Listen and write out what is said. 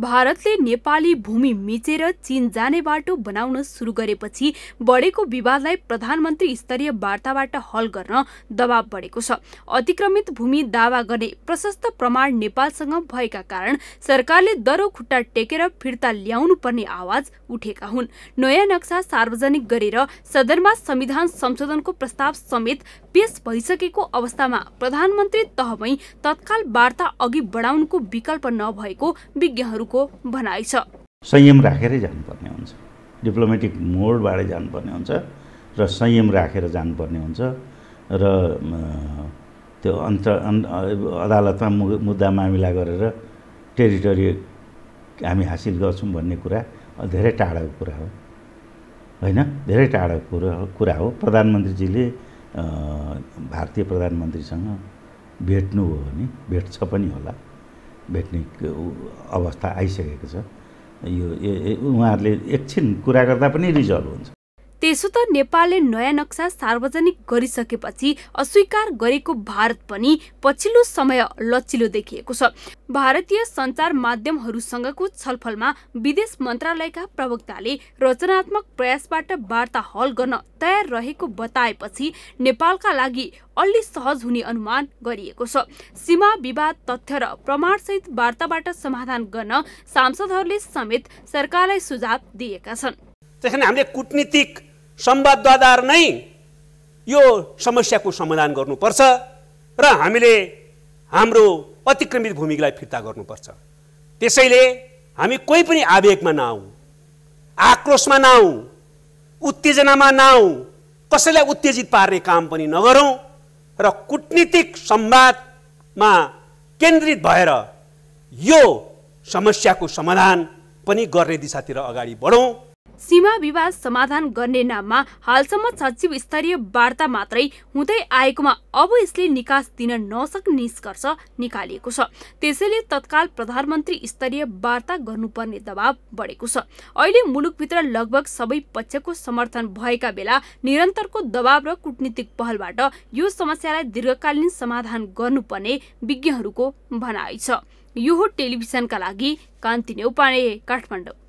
भारतले नेपाली भूमि मिचेर चीन जाने बाटो बनाउन सुरु गरेपछि बढेको विवादलाई प्रधानमन्त्री स्तरीय वार्ताबाट हल गर्न दबाव बढेको छ अतिक्रमित भूमि दावा गर्ने प्रशस्त प्रमाण नेपालसँग भएका कारण सरकारले दरो खुट्टा टेकेर फिर्ता ल्याउनु पर्ने आवाज उठेका हुन् नयाँ नक्सा सार्वजनिक गरेर सदनमा संविधान संशोधनको प्रस्ताव समेत पेश भइसकेको अवस्थामा प्रधानमन्त्री तहमै तत्काल वार्ता अघि बढाउनुको विकल्प नभएको विज्ञहरू नेताहरूको भनाइ छ संयम राखेरै जानुपर्ने हुन्छ डिप्लोमेटिक मोडबाटै जानुपर्ने हुन्छ र संयम राखेर जानुपर्ने हुन्छ र त्यो अन्त अदालतमा मुद्दा मामिला गरेर टेरिटोरी हामी हासिल गर्छौँ भन्ने कुरा धेरै टाढाको कुरा हो होइन धेरै टाढाको कुरा कुरा हो प्रधानमन्त्रीजीले भारतीय प्रधानमन्त्रीसँग भेट्नु हो भने भेट्छ पनि होला भेट्ने अवस्था आइसकेको छ यो उहाँहरूले एकछिन कुरा गर्दा पनि रिजल्भ हुन्छ त्यसो त नेपालले नयाँ नक्सा सार्वजनिक गरिसकेपछि अस्वीकार गरेको भारत पनि पछिल्लो समय लचिलो देखिएको छ भारतीय सञ्चार माध्यमहरूसँगको छलफलमा विदेश मन्त्रालयका प्रवक्ताले रचनात्मक प्रयासबाट वार्ता हल गर्न तयार रहेको बताएपछि नेपालका लागि अलि सहज हुने अनुमान गरिएको छ सीमा विवाद तथ्य र प्रमाणसहित वार्ताबाट समाधान गर्न सांसदहरूले समेत सरकारलाई सुझाव दिएका छन् हामीले कुटनीतिक संवादद्वारा नै यो समस्याको समाधान गर्नुपर्छ र हामीले हाम्रो अतिक्रमित भूमिकालाई फिर्ता गर्नुपर्छ त्यसैले हामी कोही पनि आवेगमा नआउँ आक्रोशमा नआउँ उत्तेजनामा नआउँ कसैलाई उत्तेजित पार्ने काम पनि नगरौँ र कुटनीतिक संवादमा केन्द्रित भएर यो समस्याको समाधान पनि गर्ने दिशातिर अगाडि बढौँ सीमा विवाद समाधान गर्ने नाममा हालसम्म सचिव स्तरीय वार्ता मात्रै हुँदै आएकोमा अब यसले निकास दिन नसक्ने निष्कर्ष निकालिएको छ त्यसैले तत्काल प्रधानमन्त्री स्तरीय वार्ता गर्नुपर्ने दबाव बढेको छ अहिले मुलुकभित्र लगभग सबै पक्षको समर्थन भएका बेला निरन्तरको दबाव र कुटनीतिक पहलबाट यो समस्यालाई दीर्घकालीन समाधान गर्नुपर्ने विज्ञहरूको भनाइ छ यो हो टेलिभिजनका लागि कान्ति नेउपाने काठमाडौँ